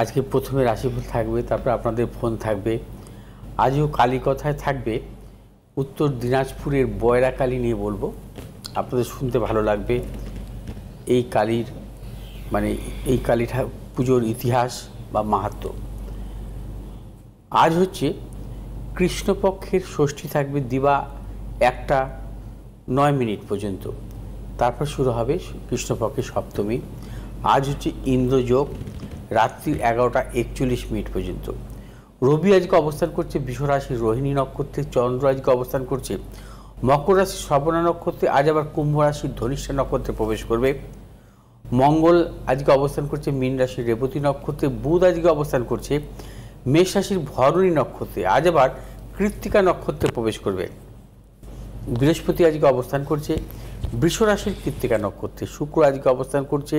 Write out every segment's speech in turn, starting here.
আজকে প্রথমে রাশিফল থাকবে তারপর আপনাদের ফোন থাকবে আজও কালী কথায় থাকবে উত্তর দিনাজপুরের বয়রা কালী নিয়ে বলবো আপনাদের শুনতে ভালো লাগবে এই কালীর মানে এই কালী পুজোর ইতিহাস বা মাহাত্ম আজ হচ্ছে কৃষ্ণপক্ষের ষষ্ঠী থাকবে দিবা একটা নয় মিনিট পর্যন্ত তারপর শুরু হবে কৃষ্ণপক্ষের সপ্তমী আজ হচ্ছে ইন্দ্রযোগ রাত্রি এগারোটা একচল্লিশ মিনিট পর্যন্ত রবি আজকে অবস্থান করছে বিশ্বরাশি রোহিণী নক্ষত্রে চন্দ্র আজকে অবস্থান করছে মকর রাশি শ্রবণা নক্ষত্রে আজ আবার কুম্ভ রাশির ধনিষ্ঠা নক্ষত্রে প্রবেশ করবে মঙ্গল আজকে অবস্থান করছে মীন রাশির রেবতী নক্ষত্রে বুধ আজকে অবস্থান করছে মেষ রাশির ভরণী নক্ষত্রে আজ আবার কৃত্তিকা নক্ষত্রে প্রবেশ করবে বৃহস্পতি আজকে অবস্থান করছে বৃষ রাশির কৃত্তিকা নক্ষত্রে শুক্র আজকে অবস্থান করছে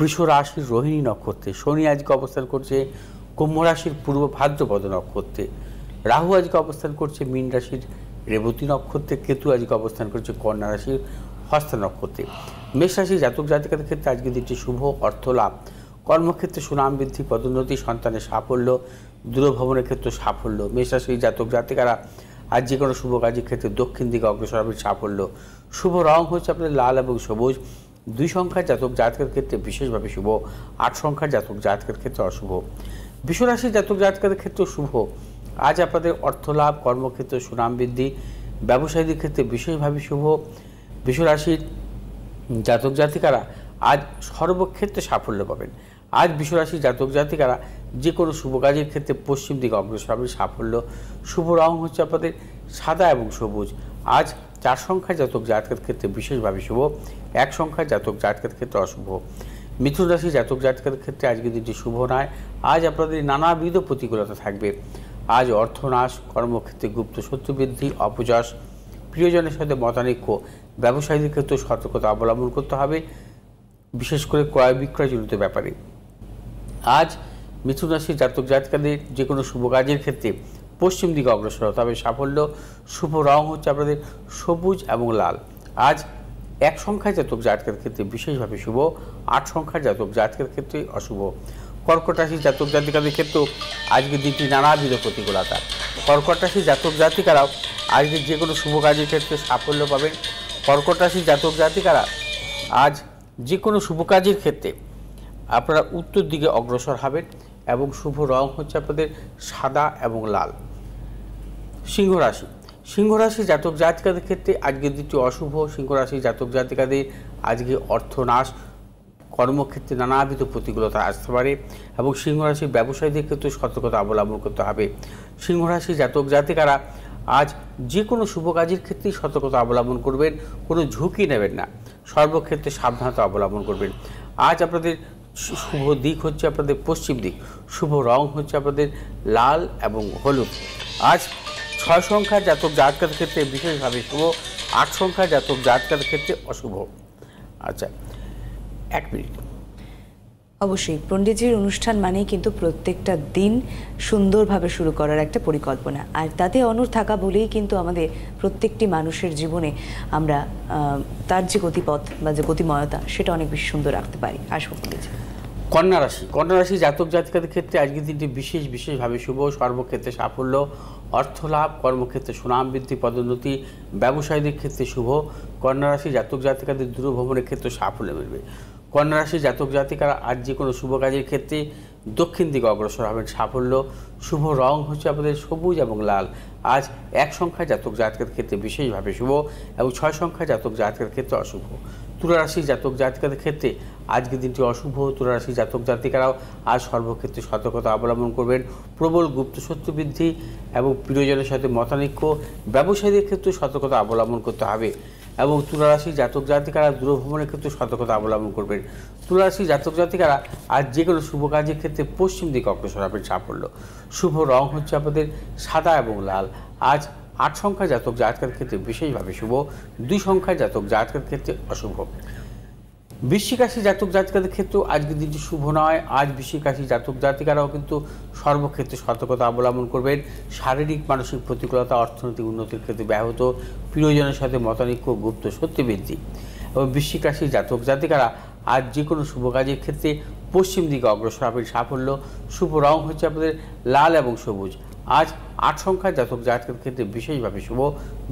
বৃষ রাশির রোহিণী নক্ষত্রে শনি আজকে অবস্থান করছে কুম্ভ রাশির পূর্ব ভাদ্রপদ নক্ষত্রে রাহু আজকে অবস্থান করছে মীন রাশির রেবতী নক্ষত্রে কেতু আজকে অবস্থান করছে কন্যা রাশির হস্ত নক্ষত্রে মেষ রাশি জাতক জাতিকাদের ক্ষেত্রে আজকে দিনটি শুভ অর্থ লাভ কর্মক্ষেত্রে সুনাম বৃদ্ধি পদোন্নতি সন্তানের সাফল্য দূরভ্রমণের ক্ষেত্রে সাফল্য মেষ রাশির জাতক জাতিকারা আজ যে কোনো শুভ কাজের ক্ষেত্রে দক্ষিণ দিকে অগ্রসর হবে সাফল্য শুভ রং হচ্ছে আপনাদের লাল এবং সবুজ দুই সংখ্যার জাতক জাতকের ক্ষেত্রে বিশেষভাবে শুভ আট সংখ্যার জাতক জাতকের ক্ষেত্রে অশুভ বিশ্বরাশির জাতক জাতকের ক্ষেত্রে শুভ আজ আপনাদের অর্থলাভ কর্মক্ষেত্রে সুনাম বৃদ্ধি ব্যবসায়ীদের ক্ষেত্রে বিশেষভাবে শুভ বিশ্বরাশির জাতক জাতিকারা আজ সর্বক্ষেত্রে সাফল্য পাবেন আজ বিশ্বরাশির জাতক জাতিকারা যে কোনো শুভ কাজের ক্ষেত্রে পশ্চিম দিকে অগ্রসর হবে সাফল্য শুভ রং হচ্ছে আপনাদের সাদা এবং সবুজ আজ চার সংখ্যা জাতক জাতকের ক্ষেত্রে বিশেষভাবে শুভ এক সংখ্যা জাতক জাতকের ক্ষেত্রে অশুভ মিথুন রাশি জাতক জাতকের ক্ষেত্রে আজকের দিনটি শুভ নয় আজ আপনাদের নানাবিধ প্রতিকূলতা থাকবে আজ অর্থনাশ কর্মক্ষেত্রে গুপ্ত শত্রু বৃদ্ধি প্রিয়জনের সাথে মতানৈক্য ব্যবসায়ীদের ক্ষেত্রে সতর্কতা অবলম্বন করতে হবে বিশেষ করে ক্রয় বিক্রয়জনিত ব্যাপারে আজ মিথুন রাশির জাতক জাতকাদের যে কোনো শুভ কাজের ক্ষেত্রে পশ্চিম দিকে অগ্রসর তবে সাফল্য শুভ রং হচ্ছে আপনাদের সবুজ এবং লাল আজ এক সংখ্যায় জাতক জাতকের ক্ষেত্রে বিশেষভাবে শুভ আট সংখ্যার জাতক জাতকের ক্ষেত্রে অশুভ কর্কট রাশি জাতক জাতিকাদের ক্ষেত্রেও আজকের দিনটি নানাবিধ প্রতিকূলতা কর্কট রাশি জাতক জাতিকারাও আজকে যে কোনো শুভ কাজের ক্ষেত্রে সাফল্য পাবেন কর্কট রাশি জাতক জাতিকারা আজ যে কোনো শুভ কাজের ক্ষেত্রে আপনারা উত্তর দিকে অগ্রসর হবেন এবং শুভ রং হচ্ছে আপনাদের সাদা এবং লাল সিংহ রাশি সিংহ রাশি জাতক জাতিকাদের ক্ষেত্রে আজকে দ্বিতীয় অশুভ সিংহ রাশি জাতক জাতিকাদের আজকে অর্থনাশ কর্মক্ষেত্রে নানাবিধ প্রতিকূলতা আসতে পারে এবং সিংহ রাশি ব্যবসায়ীদের ক্ষেত্রে সতর্কতা অবলম্বন করতে হবে সিংহরাশি জাতক জাতিকারা আজ যে কোনো শুভ কাজের ক্ষেত্রেই সতর্কতা অবলম্বন করবেন কোনো ঝুঁকি নেবেন না সর্বক্ষেত্রে সাবধানতা অবলম্বন করবেন আজ আপনাদের শুভ দিক হচ্ছে আপনাদের পশ্চিম দিক শুভ রং হচ্ছে আপনাদের লাল এবং হলুদ আজ ছয় সংখ্যা জাতক জাতকের ক্ষেত্রে বিশেষভাবে শুভ আট সংখ্যা জাতক জাতকের ক্ষেত্রে অশুভ আচ্ছা এক মিনিট অবশ্যই পণ্ডিতজির অনুষ্ঠান মানেই কিন্তু প্রত্যেকটা দিন সুন্দরভাবে শুরু করার একটা পরিকল্পনা আর তাতে অনুর থাকা বলেই কিন্তু আমাদের প্রত্যেকটি মানুষের জীবনে আমরা তার যে গতিপথ বা যে গতিময়তা সেটা অনেক বেশি সুন্দর রাখতে পারি আসবো পণ্ডিতজি কন্যা রাশি কন্যা রাশি জাতক জাতিকাদের ক্ষেত্রে আজকের দিনটি বিশেষ বিশেষভাবে শুভ সর্বক্ষেত্রে সাফল্য অর্থ লাভ কর্মক্ষেত্রে সুনাম বৃদ্ধি পদোন্নতি ব্যবসায়ীদের ক্ষেত্রে শুভ কন্যা রাশি জাতক জাতিকাদের দূরভ্রমণের ক্ষেত্রে সাফল্য মিলবে কন্যা রাশি জাতক জাতিকারা আর যে কোনো শুভ কাজের ক্ষেত্রে দক্ষিণ দিকে অগ্রসর হবেন সাফল্য শুভ রং হচ্ছে আপনাদের সবুজ এবং লাল আজ এক সংখ্যা জাতক জাতকের ক্ষেত্রে বিশেষভাবে শুভ এবং ছয় সংখ্যা জাতক জাতকের ক্ষেত্রে অশুভ তুলারাশি জাতক জাতিকাদের ক্ষেত্রে আজকের দিনটি অশুভ তুলারাশি জাতক জাতিকারাও আজ সর্বক্ষেত্রে সতর্কতা অবলম্বন করবেন প্রবল গুপ্ত বৃদ্ধি এবং প্রিয়জনের সাথে মতানৈক্য ব্যবসায়ীদের ক্ষেত্রে সতর্কতা অবলম্বন করতে হবে এবং তুলারাশি জাতক জাতিকারা দূরভ্রমণের ক্ষেত্রে সতর্কতা অবলম্বন করবেন তুলারাশি জাতক জাতিকারা আজ যে কোনো শুভ কাজের ক্ষেত্রে পশ্চিম দিকে অগ্রসর হবে সাফল্য শুভ রং হচ্ছে আপনাদের সাদা এবং লাল আজ আট সংখ্যা জাতক জাতকের ক্ষেত্রে বিশেষভাবে শুভ দুই সংখ্যা জাতক জাতকের ক্ষেত্রে অশুভ বৃশ্চিকাশী জাতক জাতিকাদের ক্ষেত্রেও আজকের দিনটি শুভ নয় আজ বৃশ্চিকাশী জাতক জাতিকারাও কিন্তু সর্বক্ষেত্রে সতর্কতা অবলম্বন করবেন শারীরিক মানসিক প্রতিকূলতা অর্থনৈতিক উন্নতির ক্ষেত্রে ব্যাহত প্রিয়জনের সাথে মতানৈক্য গুপ্ত সত্যি বৃদ্ধি এবং বৃশ্চিক জাতক জাতিকারা আর যে কোনো শুভ কাজের ক্ষেত্রে পশ্চিম দিকে অগ্রসর হবেন সাফল্য শুভ রং হচ্ছে আপনাদের লাল এবং সবুজ আজ আট সংখ্যায় জাতক জাতকের ক্ষেত্রে বিশেষভাবে শুভ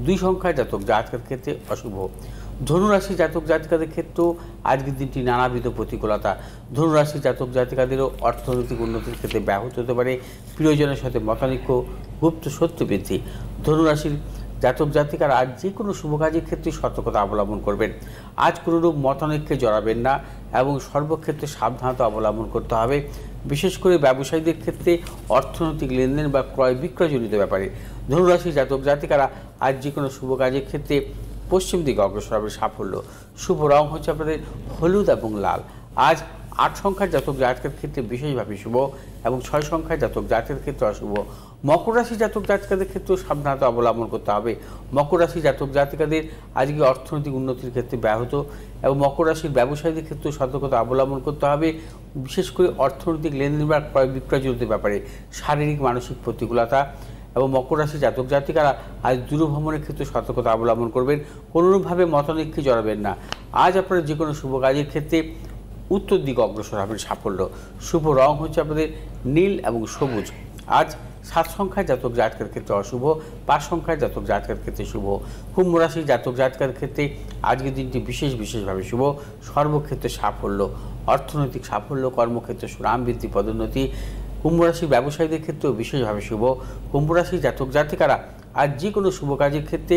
দুই সংখ্যায় জাতক জাতকের ক্ষেত্রে অশুভ ধনুরাশি জাতক জাতিকাদের ক্ষেত্রেও আজকের দিনটি নানাবিধ প্রতিকূলতা ধনুরাশি জাতক জাতিকাদেরও অর্থনৈতিক উন্নতির ক্ষেত্রে ব্যাহত হতে পারে প্রিয়জনের সাথে মতানৈক্য গুপ্ত সত্য বৃদ্ধি ধনুরাশির জাতক জাতিকার আজ যে কোনো শুভ কাজের ক্ষেত্রে সতর্কতা অবলম্বন করবেন আজ কোনোরূপ মতানৈক্যে জড়াবেন না এবং সর্বক্ষেত্রে সাবধানতা অবলম্বন করতে হবে বিশেষ করে ব্যবসায়ীদের ক্ষেত্রে অর্থনৈতিক লেনদেন বা ক্রয় বিক্রয়জনিত ব্যাপারে ধনুরাশি জাতক জাতিকারা আজ যে কোনো শুভ কাজের ক্ষেত্রে পশ্চিম দিকে অগ্রসর হবে সাফল্য শুভ রং হচ্ছে আপনাদের হলুদ এবং লাল আজ আট সংখ্যার জাতক জাতকের ক্ষেত্রে বিশেষভাবে শুভ এবং ছয় সংখ্যার জাতক জাতকের ক্ষেত্রে অশুভ মকর রাশি জাতক জাতিকাদের ক্ষেত্রেও সাবধানতা অবলম্বন করতে হবে মকর রাশি জাতক জাতিকাদের আজকে অর্থনৈতিক উন্নতির ক্ষেত্রে ব্যাহত এবং মকর রাশির ব্যবসায়ীদের ক্ষেত্রেও সতর্কতা অবলম্বন করতে হবে বিশেষ করে অর্থনৈতিক লেনদেন বা ক্রয় বিক্রয়জনিত ব্যাপারে শারীরিক মানসিক প্রতিকূলতা এবং মকর রাশি জাতক জাতিকারা আজ দূরভ্রমণের ক্ষেত্রে সতর্কতা অবলম্বন করবেন কোনোরূপভাবে মতানৈক্যে জড়াবেন না আজ আপনারা যে কোনো শুভ কাজের ক্ষেত্রে উত্তর দিকে অগ্রসর হবে সাফল্য শুভ রং হচ্ছে আপনাদের নীল এবং সবুজ আজ সাত সংখ্যায় জাতক জাতকের ক্ষেত্রে অশুভ পাঁচ সংখ্যায় জাতক জাতকের ক্ষেত্রে শুভ কুম্ভ রাশির জাতক জাতকের ক্ষেত্রে আজকের দিনটি বিশেষ বিশেষভাবে শুভ সর্বক্ষেত্রে সাফল্য অর্থনৈতিক সাফল্য কর্মক্ষেত্রে সুরাম বৃদ্ধি পদোন্নতি কুম্ভ রাশির ব্যবসায়ীদের ক্ষেত্রেও বিশেষভাবে শুভ কুম্ভ রাশির জাতক জাতিকারা আজ যে কোনো শুভ কাজের ক্ষেত্রে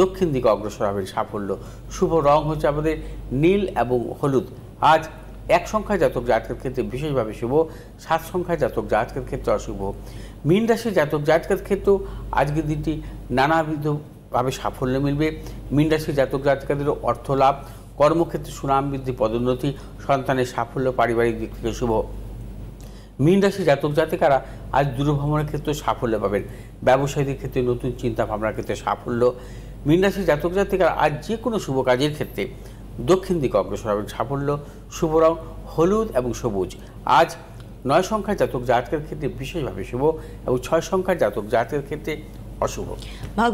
দক্ষিণ দিকে অগ্রসর হবে সাফল্য শুভ রং হচ্ছে আমাদের নীল এবং হলুদ আজ এক সংখ্যায় জাতক জাতকের ক্ষেত্রে বিশেষভাবে শুভ সাত সংখ্যায় জাতক জাতকের ক্ষেত্রে অশুভ মীন রাশির জাতক জাতকের ক্ষেত্রেও আজকের দিনটি নানাবিধভাবে সাফল্য মিলবে মীন রাশির জাতক জাতকাদের অর্থ লাভ কর্মক্ষেত্রে সুনাম বৃদ্ধি পদোন্নতি সন্তানের সাফল্য পারিবারিক দিক থেকে শুভ মীন রাশি জাতক জাতিকারা আজ দূরভ্রমণের ক্ষেত্রে সাফল্য পাবেন ব্যবসায়ীদের ক্ষেত্রে নতুন চিন্তা ভাবনার ক্ষেত্রে সাফল্য মীন রাশি জাতক জাতিকারা আজ যে কোনো শুভ কাজের ক্ষেত্রে দক্ষিণ দিকে অগ্রসর হবে সাফল্য শুভ রং হলুদ এবং সবুজ আজ নয় সংখ্যার জাতক জাতকের ক্ষেত্রে বিশেষভাবে শুভ এবং ছয় সংখ্যার জাতক জাতকের ক্ষেত্রে অশুভ